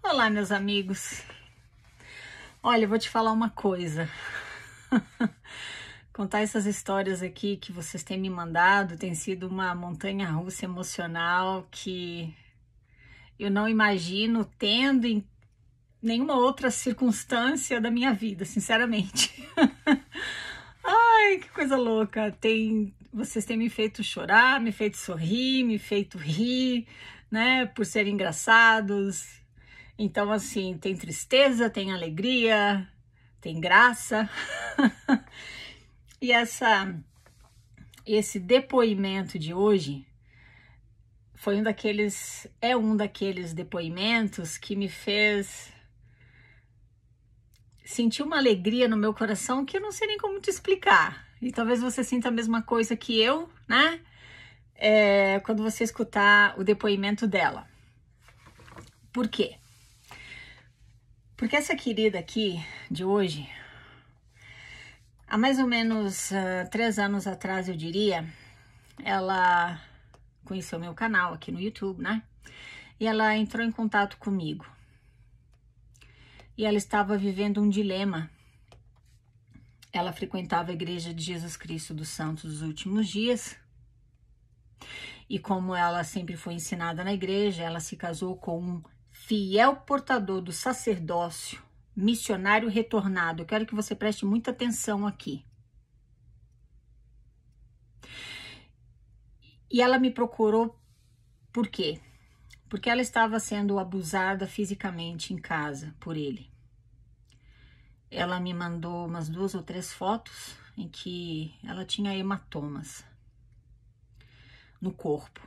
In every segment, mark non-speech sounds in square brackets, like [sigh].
Olá, meus amigos. Olha, eu vou te falar uma coisa. [laughs] Contar essas histórias aqui que vocês têm me mandado tem sido uma montanha russa emocional que eu não imagino tendo em nenhuma outra circunstância da minha vida, sinceramente. [laughs] Ai, que coisa louca! Tem, vocês têm me feito chorar, me feito sorrir, me feito rir, né? Por serem engraçados, então, assim, tem tristeza, tem alegria, tem graça. [laughs] e essa esse depoimento de hoje foi um daqueles é um daqueles depoimentos que me fez sentir uma alegria no meu coração que eu não sei nem como te explicar. E talvez você sinta a mesma coisa que eu, né? É, quando você escutar o depoimento dela. Por quê? Porque essa querida aqui de hoje, há mais ou menos uh, três anos atrás, eu diria, ela conheceu meu canal aqui no YouTube, né? E ela entrou em contato comigo. E ela estava vivendo um dilema. Ela frequentava a Igreja de Jesus Cristo dos Santos dos Últimos Dias. E como ela sempre foi ensinada na igreja, ela se casou com um fiel portador do sacerdócio, missionário retornado. Eu quero que você preste muita atenção aqui. E ela me procurou por quê? Porque ela estava sendo abusada fisicamente em casa por ele. Ela me mandou umas duas ou três fotos em que ela tinha hematomas no corpo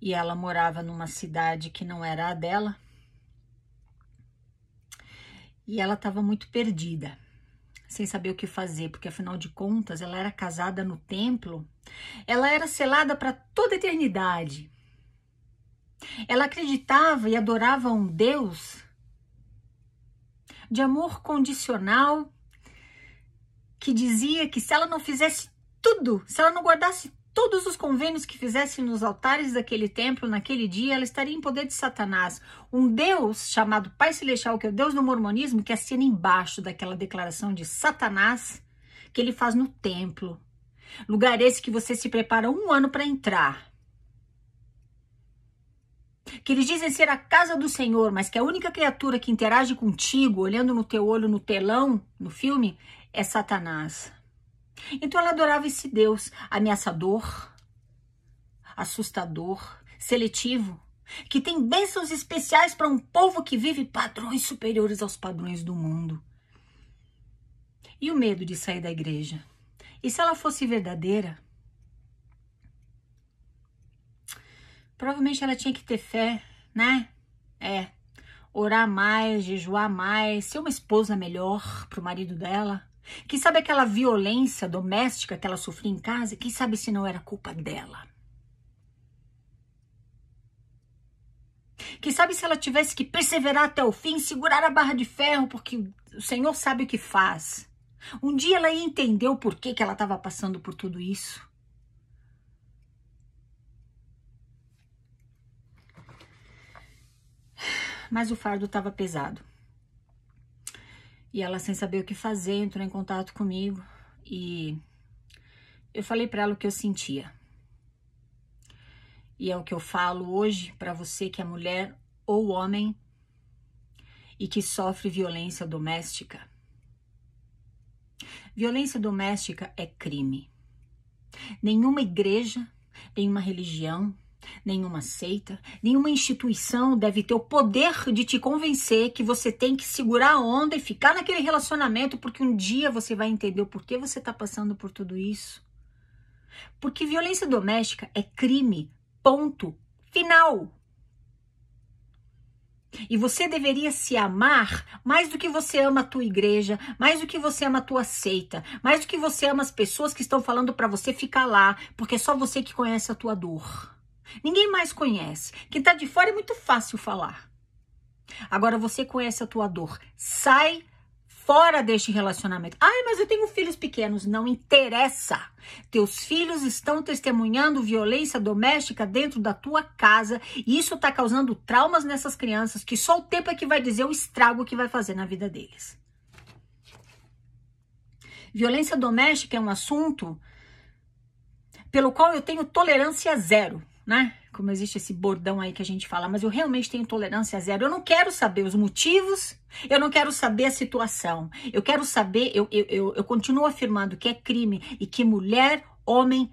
e ela morava numa cidade que não era a dela. E ela estava muito perdida, sem saber o que fazer, porque afinal de contas ela era casada no templo, ela era selada para toda a eternidade. Ela acreditava e adorava um Deus de amor condicional que dizia que se ela não fizesse tudo, se ela não guardasse Todos os convênios que fizesse nos altares daquele templo naquele dia, ela estaria em poder de Satanás, um Deus chamado Pai Celestial, que é o Deus do mormonismo, que assina embaixo daquela declaração de Satanás que ele faz no templo. Lugar esse que você se prepara um ano para entrar. Que eles dizem ser a casa do Senhor, mas que a única criatura que interage contigo, olhando no teu olho no telão, no filme, é Satanás. Então ela adorava esse Deus ameaçador, assustador, seletivo, que tem bênçãos especiais para um povo que vive padrões superiores aos padrões do mundo. E o medo de sair da igreja? E se ela fosse verdadeira? Provavelmente ela tinha que ter fé, né? É. Orar mais, jejuar mais, ser uma esposa melhor para o marido dela, quem sabe aquela violência doméstica que ela sofria em casa, quem sabe se não era culpa dela? Quem sabe se ela tivesse que perseverar até o fim, segurar a barra de ferro, porque o Senhor sabe o que faz. Um dia ela ia entender o porquê que ela estava passando por tudo isso. Mas o fardo estava pesado. E ela, sem saber o que fazer, entrou em contato comigo e eu falei para ela o que eu sentia. E é o que eu falo hoje para você que é mulher ou homem e que sofre violência doméstica. Violência doméstica é crime. Nenhuma igreja, nenhuma religião, Nenhuma seita, nenhuma instituição deve ter o poder de te convencer que você tem que segurar a onda e ficar naquele relacionamento, porque um dia você vai entender o porquê você está passando por tudo isso. Porque violência doméstica é crime, ponto final. E você deveria se amar mais do que você ama a tua igreja, mais do que você ama a tua seita, mais do que você ama as pessoas que estão falando para você ficar lá, porque é só você que conhece a tua dor. Ninguém mais conhece. Quem está de fora é muito fácil falar. Agora você conhece a tua dor. Sai fora deste relacionamento. Ai, mas eu tenho filhos pequenos. Não interessa. Teus filhos estão testemunhando violência doméstica dentro da tua casa e isso está causando traumas nessas crianças que só o tempo é que vai dizer o estrago que vai fazer na vida deles. Violência doméstica é um assunto pelo qual eu tenho tolerância zero né? Como existe esse bordão aí que a gente fala, mas eu realmente tenho tolerância zero. Eu não quero saber os motivos, eu não quero saber a situação. Eu quero saber, eu, eu, eu, eu continuo afirmando que é crime e que mulher, homem,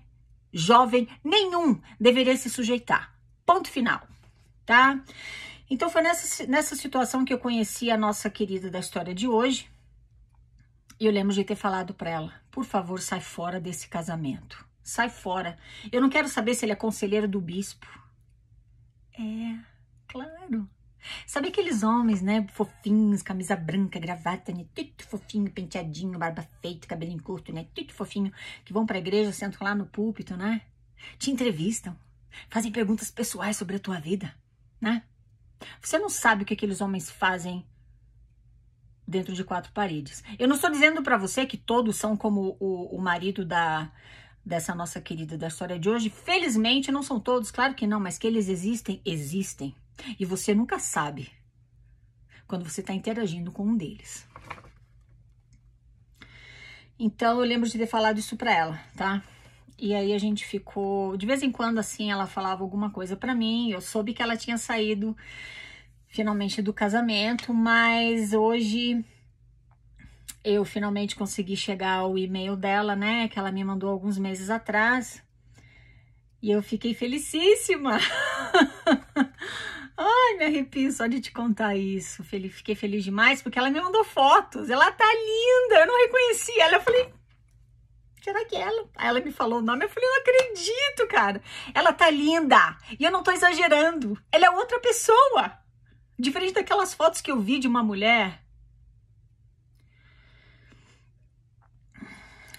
jovem, nenhum deveria se sujeitar. Ponto final, tá? Então foi nessa, nessa situação que eu conheci a nossa querida da história de hoje. E eu lembro de ter falado para ela: por favor, sai fora desse casamento. Sai fora. Eu não quero saber se ele é conselheiro do bispo. É, claro. Sabe aqueles homens, né? Fofinhos, camisa branca, gravata, né? Tudo fofinho, penteadinho, barba feita, cabelinho curto, né? Tudo fofinho, que vão pra igreja, sentam lá no púlpito, né? Te entrevistam, fazem perguntas pessoais sobre a tua vida, né? Você não sabe o que aqueles homens fazem dentro de quatro paredes. Eu não estou dizendo para você que todos são como o, o marido da dessa nossa querida da história de hoje. Felizmente, não são todos, claro que não, mas que eles existem, existem. E você nunca sabe quando você está interagindo com um deles. Então, eu lembro de ter falado isso para ela, tá? E aí a gente ficou, de vez em quando assim, ela falava alguma coisa para mim. Eu soube que ela tinha saído finalmente do casamento, mas hoje eu finalmente consegui chegar ao e-mail dela, né? Que ela me mandou alguns meses atrás. E eu fiquei felicíssima. [laughs] Ai, me arrepio só de te contar isso. fiquei feliz demais porque ela me mandou fotos. Ela tá linda, eu não reconheci ela. Eu falei, será que é ela? Aí ela me falou o nome, eu falei, não acredito, cara. Ela tá linda. E eu não tô exagerando. Ela é outra pessoa. Diferente daquelas fotos que eu vi de uma mulher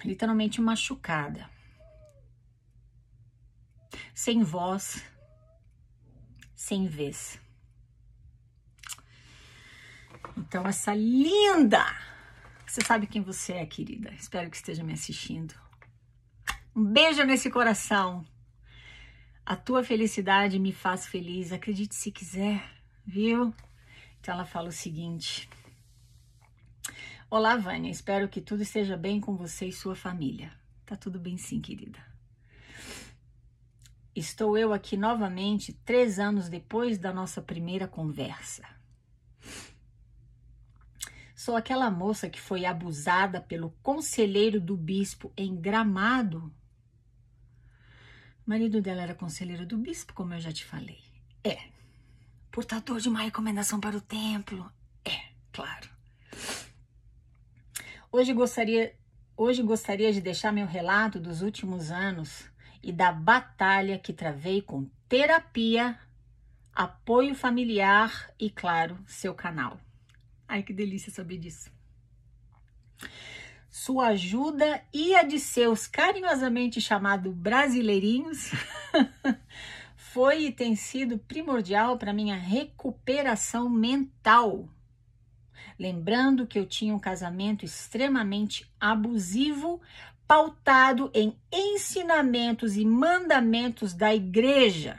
literalmente machucada, sem voz, sem vez. Então, essa linda! Você sabe quem você é, querida. Espero que esteja me assistindo. Um beijo nesse coração. A tua felicidade me faz feliz. Acredite se quiser, viu? Então, ela fala o seguinte. Olá, Vânia. Espero que tudo esteja bem com você e sua família. Tá tudo bem sim, querida. Estou eu aqui novamente, três anos depois da nossa primeira conversa. Sou aquela moça que foi abusada pelo conselheiro do bispo em Gramado. O marido dela era conselheiro do bispo, como eu já te falei. É. Portador de uma recomendação para o templo. É, claro. Hoje gostaria, hoje gostaria de deixar meu relato dos últimos anos e da batalha que travei com terapia, apoio familiar e, claro, seu canal. Ai, que delícia saber disso. Sua ajuda e a de seus carinhosamente chamado brasileirinhos [laughs] foi e tem sido primordial para minha recuperação mental Lembrando que eu tinha um casamento extremamente abusivo, pautado em ensinamentos e mandamentos da igreja.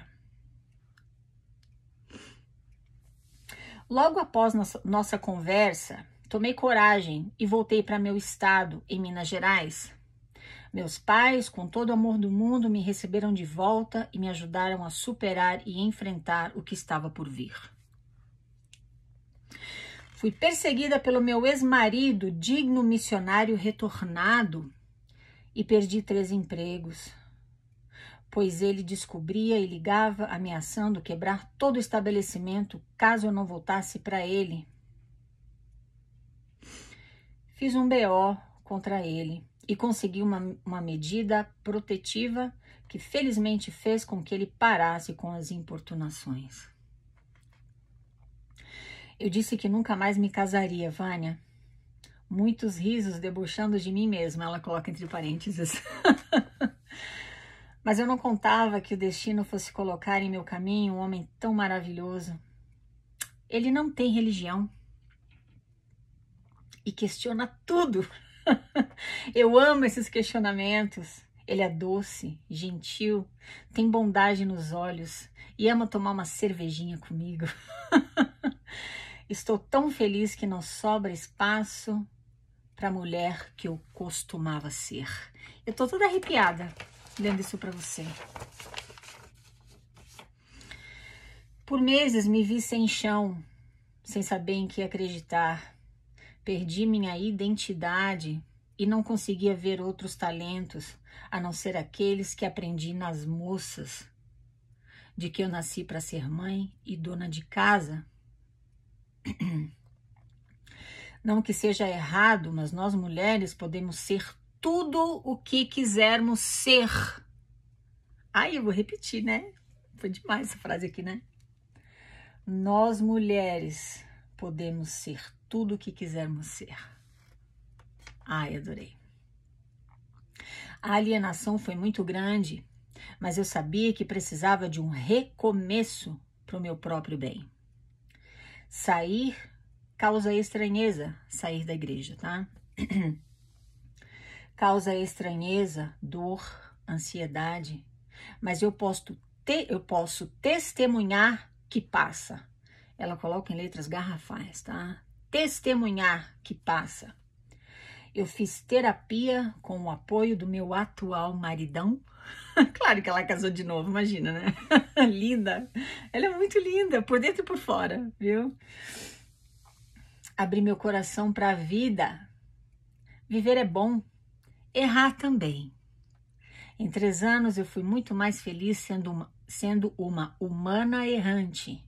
Logo após nossa, nossa conversa, tomei coragem e voltei para meu estado, em Minas Gerais. Meus pais, com todo o amor do mundo, me receberam de volta e me ajudaram a superar e enfrentar o que estava por vir. Fui perseguida pelo meu ex-marido, digno missionário retornado, e perdi três empregos, pois ele descobria e ligava, ameaçando quebrar todo o estabelecimento caso eu não voltasse para ele. Fiz um BO contra ele e consegui uma, uma medida protetiva que felizmente fez com que ele parasse com as importunações. Eu disse que nunca mais me casaria, Vânia. Muitos risos debochando de mim mesma, ela coloca entre parênteses. [laughs] Mas eu não contava que o destino fosse colocar em meu caminho um homem tão maravilhoso. Ele não tem religião e questiona tudo. [laughs] eu amo esses questionamentos. Ele é doce, gentil, tem bondade nos olhos e ama tomar uma cervejinha comigo. [laughs] Estou tão feliz que não sobra espaço para a mulher que eu costumava ser. Eu estou toda arrepiada lendo isso para você. Por meses me vi sem chão, sem saber em que acreditar. Perdi minha identidade e não conseguia ver outros talentos a não ser aqueles que aprendi nas moças. De que eu nasci para ser mãe e dona de casa não que seja errado, mas nós mulheres podemos ser tudo o que quisermos ser. Aí eu vou repetir, né? Foi demais essa frase aqui, né? Nós mulheres podemos ser tudo o que quisermos ser. Ai, adorei. A alienação foi muito grande, mas eu sabia que precisava de um recomeço para o meu próprio bem. Sair causa estranheza, sair da igreja, tá? [clears throat] causa estranheza, dor, ansiedade, mas eu posso ter, eu posso testemunhar que passa. Ela coloca em letras garrafais, tá? Testemunhar que passa eu fiz terapia com o apoio do meu atual maridão. [laughs] claro que ela casou de novo, imagina, né? [laughs] linda. Ela é muito linda, por dentro e por fora, viu? Abri meu coração para a vida. Viver é bom, errar também. Em três anos eu fui muito mais feliz sendo uma, sendo uma humana errante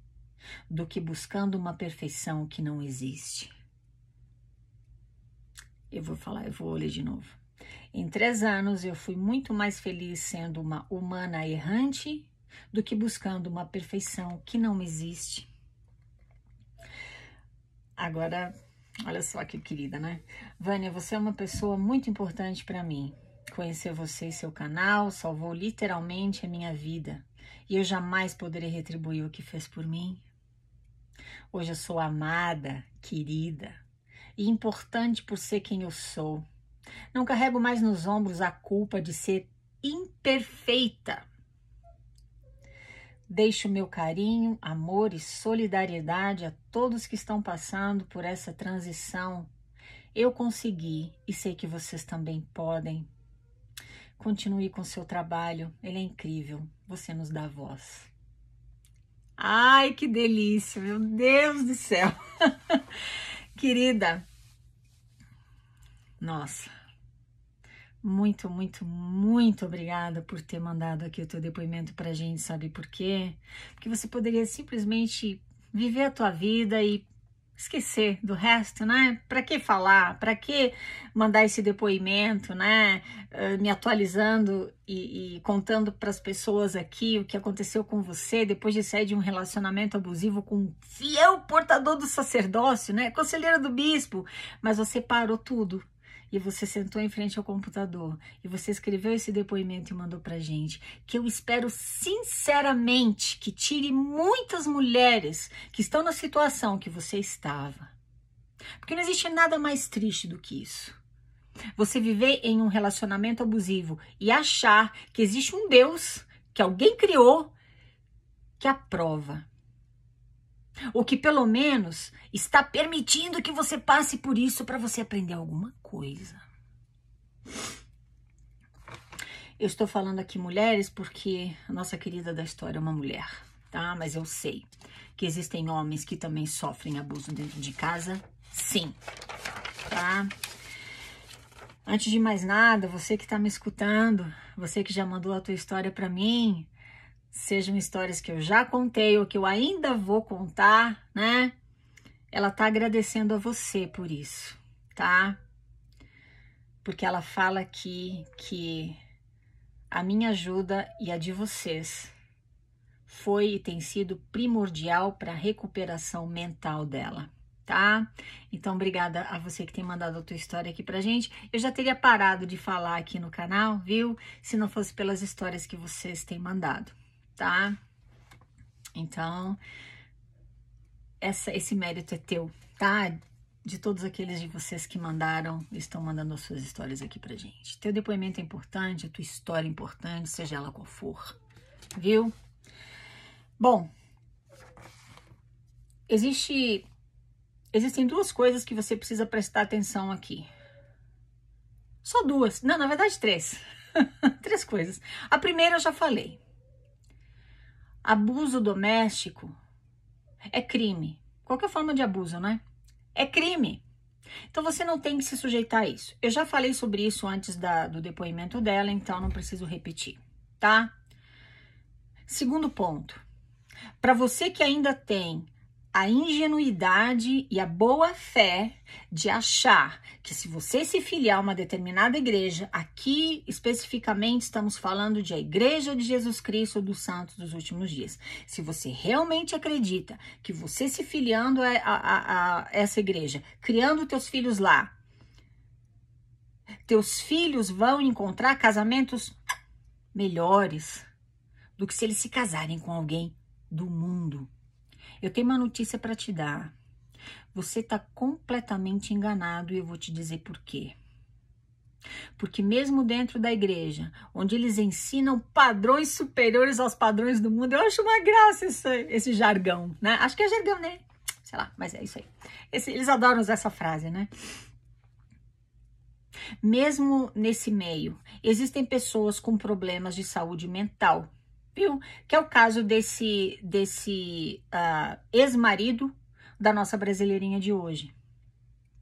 do que buscando uma perfeição que não existe. Eu vou falar, eu vou ler de novo. Em três anos, eu fui muito mais feliz sendo uma humana errante do que buscando uma perfeição que não existe. Agora, olha só que querida, né? Vânia, você é uma pessoa muito importante para mim. Conhecer você e seu canal salvou literalmente a minha vida e eu jamais poderei retribuir o que fez por mim. Hoje eu sou amada, querida, e importante por ser quem eu sou. Não carrego mais nos ombros a culpa de ser imperfeita. Deixo meu carinho, amor e solidariedade a todos que estão passando por essa transição. Eu consegui e sei que vocês também podem. Continue com seu trabalho, ele é incrível. Você nos dá voz. Ai, que delícia, meu Deus do céu! [laughs] Querida, nossa, muito, muito, muito obrigada por ter mandado aqui o teu depoimento pra gente, sabe por quê? Porque você poderia simplesmente viver a tua vida e esquecer do resto, né? Para que falar? Para que mandar esse depoimento, né? Uh, me atualizando e, e contando para as pessoas aqui o que aconteceu com você depois de sair de um relacionamento abusivo com um fiel portador do sacerdócio, né? Conselheira do bispo, mas você parou tudo e você sentou em frente ao computador e você escreveu esse depoimento e mandou pra gente, que eu espero sinceramente que tire muitas mulheres que estão na situação que você estava. Porque não existe nada mais triste do que isso. Você viver em um relacionamento abusivo e achar que existe um Deus que alguém criou que aprova ou que pelo menos está permitindo que você passe por isso para você aprender alguma coisa. Eu estou falando aqui mulheres porque a nossa querida da história é uma mulher, tá? Mas eu sei que existem homens que também sofrem abuso dentro de casa, sim, tá? Antes de mais nada, você que está me escutando, você que já mandou a tua história para mim, sejam histórias que eu já contei ou que eu ainda vou contar, né? Ela tá agradecendo a você por isso, tá? Porque ela fala aqui que a minha ajuda e a de vocês foi e tem sido primordial para a recuperação mental dela, tá? Então, obrigada a você que tem mandado a tua história aqui pra gente. Eu já teria parado de falar aqui no canal, viu? Se não fosse pelas histórias que vocês têm mandado tá? Então, essa, esse mérito é teu, tá? De todos aqueles de vocês que mandaram, estão mandando as suas histórias aqui pra gente. Teu depoimento é importante, a tua história é importante, seja ela qual for, viu? Bom, existe existem duas coisas que você precisa prestar atenção aqui. Só duas, não, na verdade três. [laughs] três coisas. A primeira eu já falei abuso doméstico é crime. Qualquer forma de abuso, né? É crime. Então você não tem que se sujeitar a isso. Eu já falei sobre isso antes da, do depoimento dela, então não preciso repetir, tá? Segundo ponto, para você que ainda tem a ingenuidade e a boa fé de achar que se você se filiar a uma determinada igreja, aqui especificamente estamos falando de a Igreja de Jesus Cristo dos Santos dos Últimos Dias. Se você realmente acredita que você se filiando a, a, a essa igreja, criando teus filhos lá, teus filhos vão encontrar casamentos melhores do que se eles se casarem com alguém do mundo. Eu tenho uma notícia para te dar. Você está completamente enganado e eu vou te dizer por quê. Porque, mesmo dentro da igreja, onde eles ensinam padrões superiores aos padrões do mundo, eu acho uma graça esse, esse jargão, né? Acho que é jargão, né? Sei lá, mas é isso aí. Esse, eles adoram usar essa frase, né? Mesmo nesse meio, existem pessoas com problemas de saúde mental que é o caso desse, desse uh, ex-marido da nossa brasileirinha de hoje.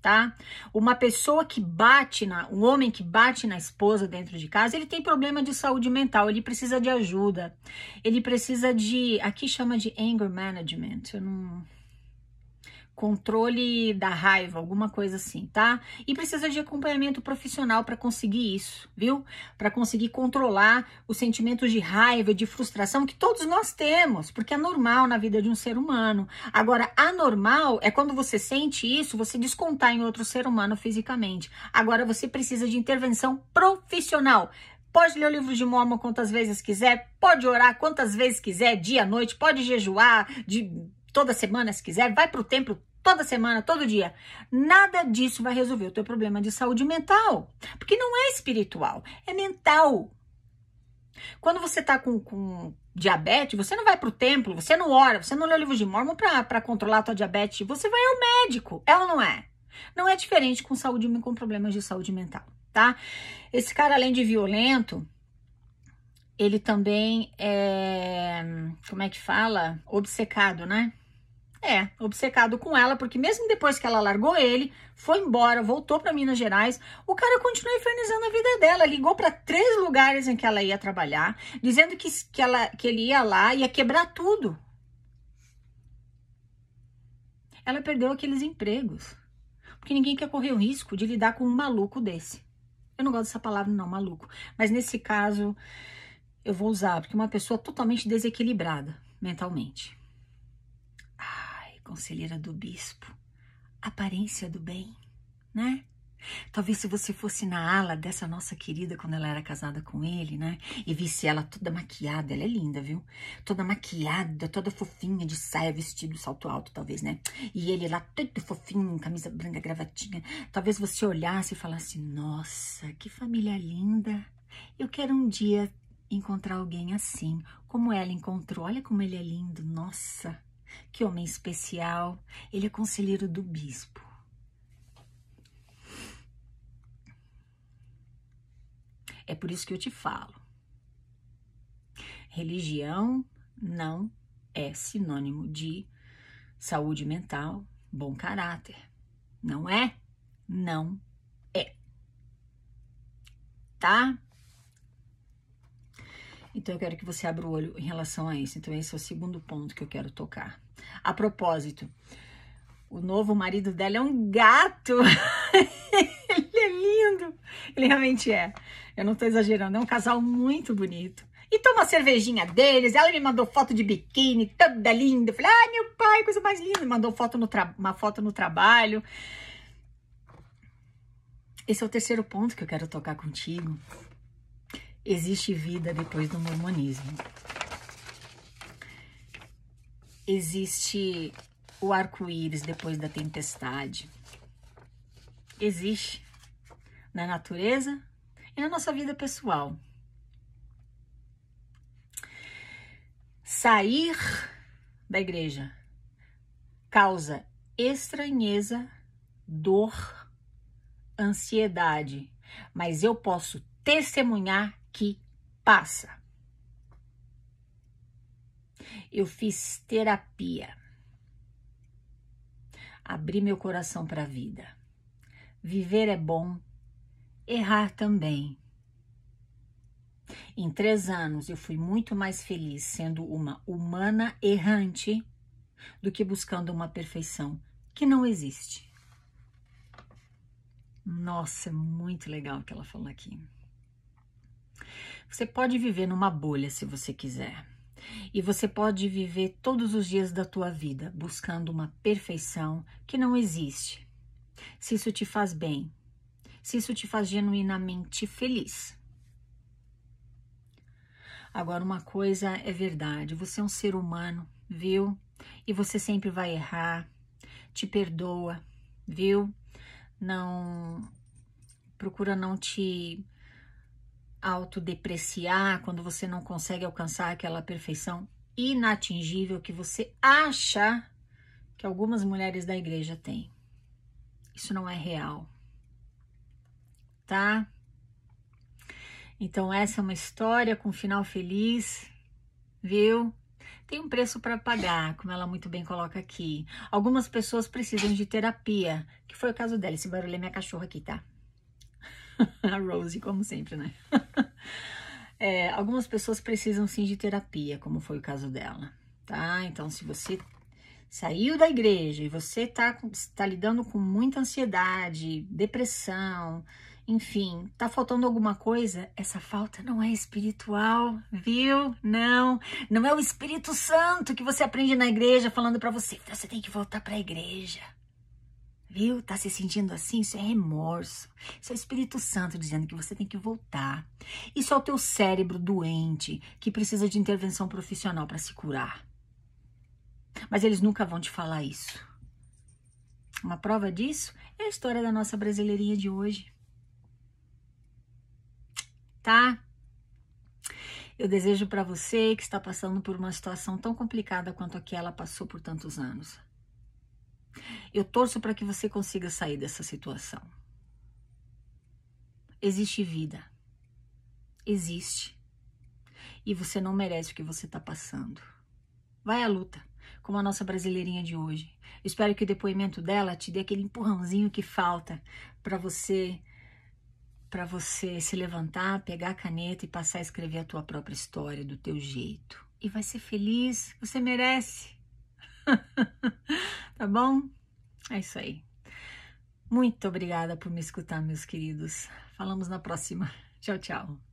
Tá? Uma pessoa que bate na, um homem que bate na esposa dentro de casa, ele tem problema de saúde mental, ele precisa de ajuda, ele precisa de, aqui chama de anger management, eu não, controle da raiva, alguma coisa assim, tá? E precisa de acompanhamento profissional para conseguir isso, viu? Para conseguir controlar os sentimentos de raiva, de frustração que todos nós temos, porque é normal na vida de um ser humano. Agora, anormal é quando você sente isso, você descontar em outro ser humano fisicamente. Agora você precisa de intervenção profissional. Pode ler o livro de Momo quantas vezes quiser, pode orar quantas vezes quiser, dia, noite, pode jejuar, de toda semana se quiser, vai para o templo toda semana, todo dia. Nada disso vai resolver o teu problema de saúde mental, porque não é espiritual, é mental. Quando você está com, com, diabetes, você não vai para o templo, você não ora, você não lê o livro de Mormon para controlar a tua diabetes, você vai ao médico, é ou não é? Não é diferente com saúde com problemas de saúde mental, tá? Esse cara, além de violento, ele também é, como é que fala? Obcecado, né? É, obcecado com ela, porque mesmo depois que ela largou ele, foi embora, voltou para Minas Gerais, o cara continuou infernizando a vida dela. Ligou para três lugares em que ela ia trabalhar, dizendo que, que, ela, que ele ia lá e ia quebrar tudo. Ela perdeu aqueles empregos, porque ninguém quer correr o risco de lidar com um maluco desse. Eu não gosto dessa palavra, não, maluco, mas nesse caso eu vou usar, porque é uma pessoa totalmente desequilibrada mentalmente conselheira do bispo, aparência do bem, né? Talvez se você fosse na ala dessa nossa querida quando ela era casada com ele, né? E visse ela toda maquiada, ela é linda, viu? Toda maquiada, toda fofinha, de saia, vestido, salto alto, talvez, né? E ele lá todo fofinho, camisa branca, gravatinha. Talvez você olhasse e falasse: Nossa, que família linda! Eu quero um dia encontrar alguém assim, como ela encontrou. Olha como ele é lindo, nossa! Que homem especial. Ele é conselheiro do bispo. É por isso que eu te falo. Religião não é sinônimo de saúde mental, bom caráter. Não é? Não é. Tá? Então eu quero que você abra o olho em relação a isso. Então esse é o segundo ponto que eu quero tocar. A propósito, o novo marido dela é um gato. [laughs] ele é lindo. Ele realmente é. Eu não estou exagerando. É um casal muito bonito. E toma a cervejinha deles. Ela me mandou foto de biquíni, toda linda. falei, ai, ah, meu pai, coisa mais linda. Mandou foto no uma foto no trabalho. Esse é o terceiro ponto que eu quero tocar contigo. Existe vida depois do mormonismo. Existe o arco-íris depois da tempestade. Existe na natureza e na nossa vida pessoal. Sair da igreja causa estranheza, dor, ansiedade, mas eu posso testemunhar que passa eu fiz terapia. Abri meu coração para a vida. Viver é bom, errar também. Em três anos eu fui muito mais feliz sendo uma humana errante do que buscando uma perfeição que não existe. Nossa, é muito legal o que ela falou aqui. Você pode viver numa bolha se você quiser. E você pode viver todos os dias da tua vida buscando uma perfeição que não existe. Se isso te faz bem, se isso te faz genuinamente feliz. Agora, uma coisa é verdade: você é um ser humano, viu? E você sempre vai errar. Te perdoa, viu? Não. Procura não te autodepreciar, quando você não consegue alcançar aquela perfeição inatingível que você acha que algumas mulheres da igreja têm. Isso não é real. Tá? Então, essa é uma história com um final feliz, viu? Tem um preço para pagar, como ela muito bem coloca aqui. Algumas pessoas precisam de terapia, que foi o caso dela. Esse barulho é minha cachorra aqui, tá? [laughs] a Rose, como sempre, né? [laughs] é, algumas pessoas precisam sim de terapia, como foi o caso dela, tá? Então, se você saiu da igreja e você está tá lidando com muita ansiedade, depressão, enfim, tá faltando alguma coisa? Essa falta não é espiritual, viu? Não, não é o Espírito Santo que você aprende na igreja falando para você, você tem que voltar para a igreja viu? Tá se sentindo assim? Isso é remorso. Isso é o Espírito Santo dizendo que você tem que voltar. Isso é o teu cérebro doente que precisa de intervenção profissional para se curar. Mas eles nunca vão te falar isso. Uma prova disso é a história da nossa brasileirinha de hoje. Tá? Eu desejo para você que está passando por uma situação tão complicada quanto aquela passou por tantos anos eu torço para que você consiga sair dessa situação. Existe vida. Existe. E você não merece o que você está passando. Vai à luta, como a nossa brasileirinha de hoje. espero que o depoimento dela te dê aquele empurrãozinho que falta para você para você se levantar, pegar a caneta e passar a escrever a tua própria história do teu jeito. E vai ser feliz, você merece. [laughs] tá bom? É isso aí. Muito obrigada por me escutar, meus queridos. Falamos na próxima. Tchau, tchau.